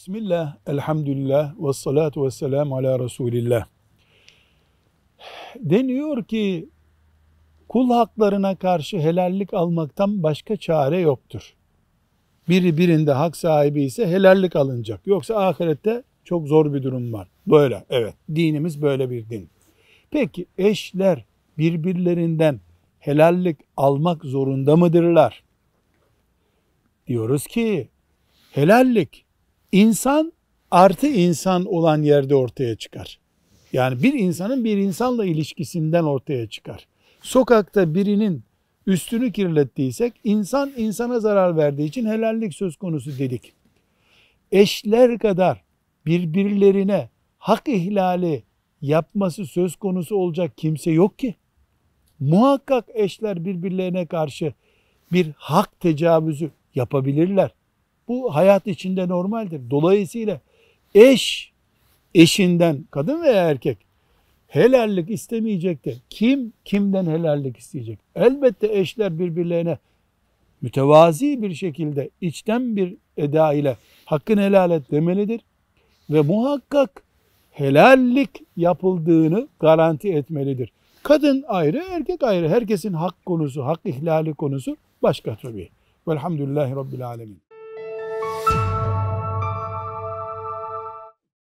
Bismillah, elhamdülillah, ve salatu ve selamu ala Resulillah. Deniyor ki kul haklarına karşı helallik almaktan başka çare yoktur. Biri birinde hak sahibi ise helallik alınacak. Yoksa ahirette çok zor bir durum var. Böyle evet dinimiz böyle bir din. Peki eşler birbirlerinden helallik almak zorunda mıdırlar? Diyoruz ki helallik İnsan artı insan olan yerde ortaya çıkar. Yani bir insanın bir insanla ilişkisinden ortaya çıkar. Sokakta birinin üstünü kirlettiysek insan insana zarar verdiği için helallik söz konusu dedik. Eşler kadar birbirlerine hak ihlali yapması söz konusu olacak kimse yok ki. Muhakkak eşler birbirlerine karşı bir hak tecavüzü yapabilirler. Bu hayat içinde normaldir. Dolayısıyla eş eşinden kadın veya erkek helallik istemeyecektir. Kim kimden helallik isteyecek? Elbette eşler birbirlerine mütevazi bir şekilde içten bir eda ile hakkını helal et demelidir. Ve muhakkak helallik yapıldığını garanti etmelidir. Kadın ayrı, erkek ayrı. Herkesin hak konusu, hak ihlali konusu başka tabii. Velhamdülillahi Rabbil Alemin.